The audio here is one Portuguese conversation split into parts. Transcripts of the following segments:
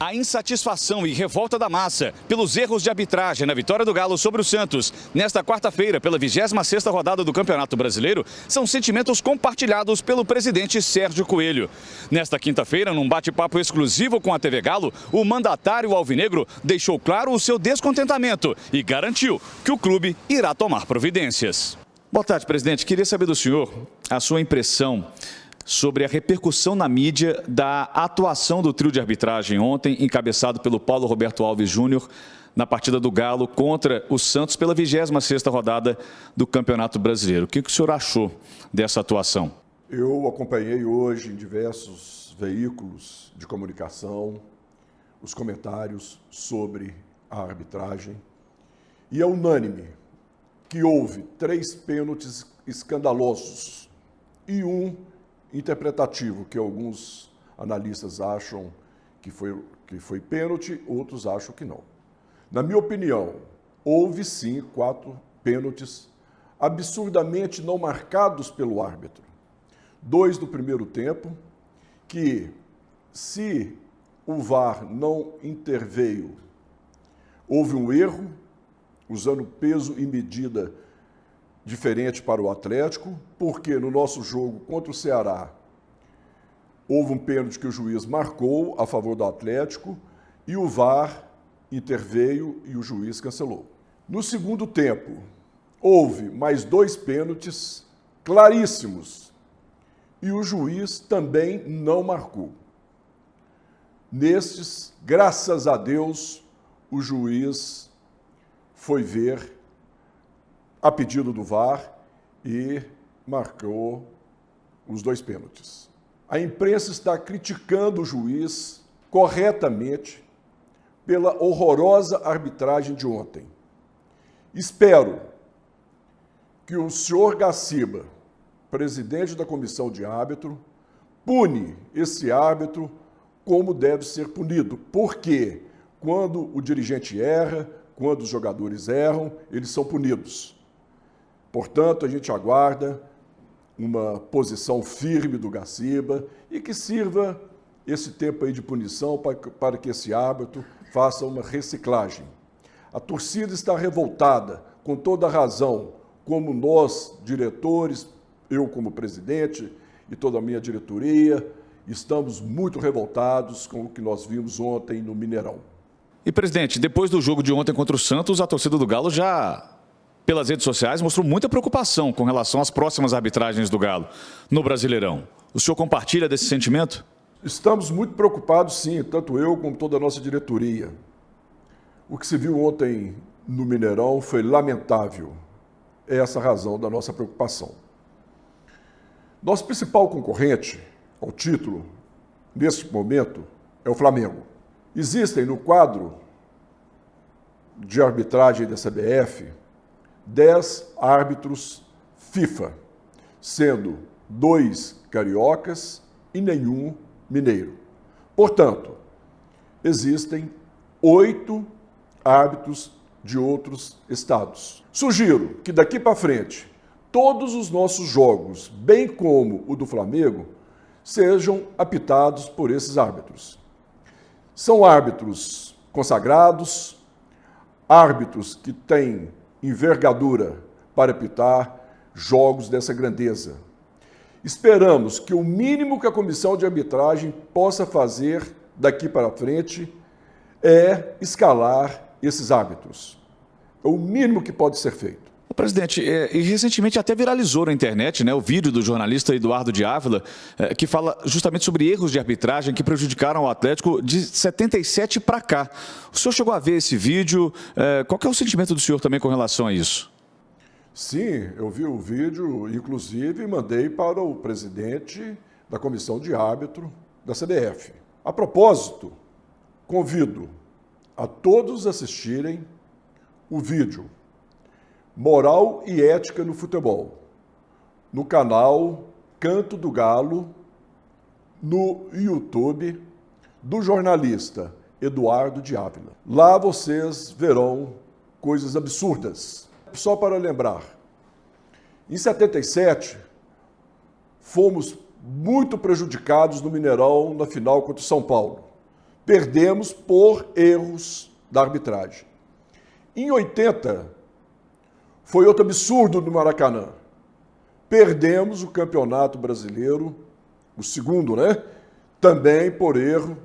a insatisfação e revolta da massa pelos erros de arbitragem na vitória do Galo sobre o Santos nesta quarta-feira pela 26ª rodada do Campeonato Brasileiro são sentimentos compartilhados pelo presidente Sérgio Coelho. Nesta quinta-feira, num bate-papo exclusivo com a TV Galo, o mandatário alvinegro deixou claro o seu descontentamento e garantiu que o clube irá tomar providências. Boa tarde, presidente. Queria saber do senhor a sua impressão sobre a repercussão na mídia da atuação do trio de arbitragem ontem, encabeçado pelo Paulo Roberto Alves Júnior, na partida do Galo contra o Santos pela 26ª rodada do Campeonato Brasileiro. O que, o senhor achou dessa atuação? Eu acompanhei hoje em diversos veículos de comunicação os comentários sobre a arbitragem e é unânime que houve três pênaltis escandalosos e um interpretativo, que alguns analistas acham que foi, que foi pênalti, outros acham que não. Na minha opinião, houve sim quatro pênaltis absurdamente não marcados pelo árbitro. Dois do primeiro tempo, que se o VAR não interveio, houve um erro, usando peso e medida diferente para o Atlético, porque no nosso jogo contra o Ceará houve um pênalti que o juiz marcou a favor do Atlético e o VAR interveio e o juiz cancelou. No segundo tempo, houve mais dois pênaltis claríssimos e o juiz também não marcou. Nestes, graças a Deus, o juiz foi ver a pedido do VAR e marcou os dois pênaltis. A imprensa está criticando o juiz corretamente pela horrorosa arbitragem de ontem. Espero que o senhor Gaciba, presidente da comissão de árbitro, pune esse árbitro como deve ser punido. Porque quando o dirigente erra, quando os jogadores erram, eles são punidos. Portanto, a gente aguarda uma posição firme do Gaciba e que sirva esse tempo aí de punição para, que esse hábito faça uma reciclagem. A torcida está revoltada, com toda razão, como nós, diretores, eu como presidente e toda a minha diretoria, estamos muito revoltados com o que nós vimos ontem no Mineirão. E, presidente, depois do jogo de ontem contra o Santos, a torcida do Galo já pelas redes sociais mostrou muita preocupação com relação às próximas arbitragens do Galo no Brasileirão. O senhor compartilha desse sentimento? Estamos muito preocupados, sim, tanto eu como toda a nossa diretoria. O que se viu ontem no Mineirão foi lamentável. É essa a razão da nossa preocupação. Nosso principal concorrente ao título, nesse momento, é o Flamengo. Existem no quadro de arbitragem da CBF 10 árbitros FIFA, sendo dois cariocas e nenhum mineiro. Portanto, existem oito árbitros de outros estados. Sugiro que daqui para frente todos os nossos jogos, bem como o do Flamengo, sejam apitados por esses árbitros. São árbitros consagrados, árbitros que têm envergadura para apitar jogos dessa grandeza. Esperamos que o mínimo que a comissão de arbitragem possa fazer daqui para frente é escalar esses árbitros. É o mínimo que pode ser feito presidente, é, e recentemente até viralizou na internet né, o vídeo do jornalista Eduardo de Ávila, é, que fala justamente sobre erros de arbitragem que prejudicaram o Atlético de 77 para cá. O senhor chegou a ver esse vídeo, é, qual é o sentimento do senhor também com relação a isso? Sim, eu vi o vídeo, inclusive mandei para o presidente da comissão de árbitro da CBF. A propósito, convido a todos assistirem o vídeo Moral e Ética no Futebol, no canal Canto do Galo, no YouTube do jornalista Eduardo Diávila. Lá vocês verão coisas absurdas. Só para lembrar, em 77 fomos muito prejudicados no Mineirão na final contra o São Paulo. Perdemos por erros da arbitragem. Em 80 foi outro absurdo do Maracanã. Perdemos o Campeonato Brasileiro, o segundo, né? Também por erro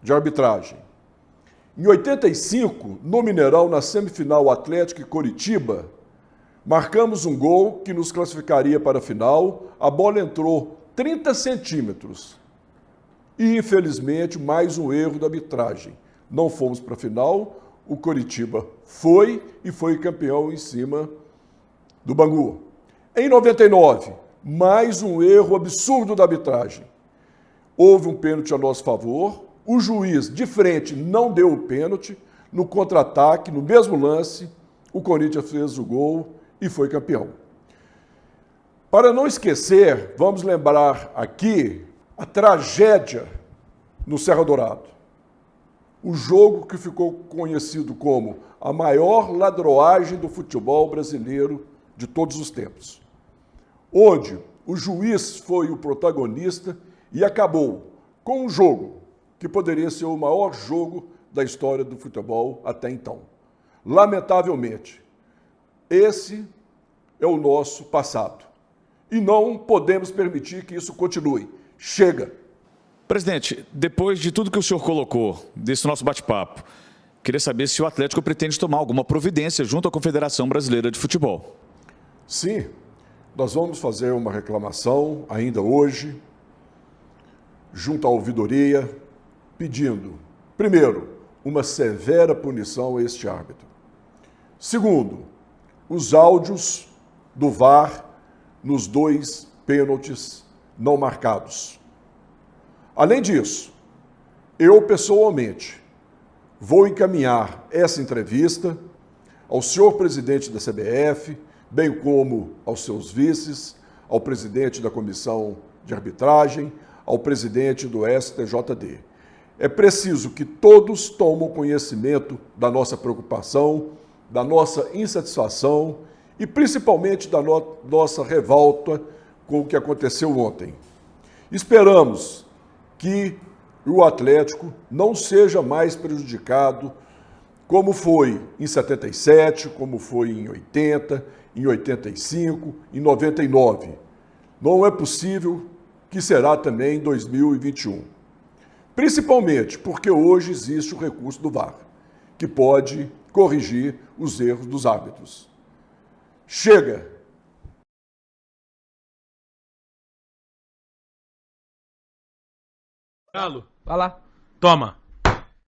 de arbitragem. Em 85, no Mineirão, na semifinal Atlético e Coritiba, marcamos um gol que nos classificaria para a final. A bola entrou 30 centímetros. E, infelizmente, mais um erro da arbitragem. Não fomos para a final, o Coritiba foi e foi campeão em cima do Bangu. Em 99, mais um erro absurdo da arbitragem. Houve um pênalti a nosso favor, o juiz de frente não deu o pênalti, no contra-ataque, no mesmo lance, o Corinthians fez o gol e foi campeão. Para não esquecer, vamos lembrar aqui a tragédia no Serra Dourado o jogo que ficou conhecido como a maior ladroagem do futebol brasileiro de todos os tempos, onde o juiz foi o protagonista e acabou com um jogo que poderia ser o maior jogo da história do futebol até então. Lamentavelmente, esse é o nosso passado. E não podemos permitir que isso continue. Chega! Presidente, depois de tudo que o senhor colocou, desse nosso bate-papo, queria saber se o Atlético pretende tomar alguma providência junto à Confederação Brasileira de Futebol. Sim, nós vamos fazer uma reclamação ainda hoje, junto à ouvidoria, pedindo, primeiro, uma severa punição a este árbitro. Segundo, os áudios do VAR nos dois pênaltis não marcados Além disso, eu pessoalmente vou encaminhar essa entrevista ao senhor presidente da CBF, bem como aos seus vices, ao presidente da comissão de arbitragem, ao presidente do STJD. É preciso que todos tomem conhecimento da nossa preocupação, da nossa insatisfação e principalmente da no nossa revolta com o que aconteceu ontem. Esperamos que o Atlético não seja mais prejudicado, como foi em 77, como foi em 80, em 85, em 99. Não é possível que será também em 2021. Principalmente porque hoje existe o recurso do VAR, que pode corrigir os erros dos árbitros. Chega! Galo. Vai lá. Toma.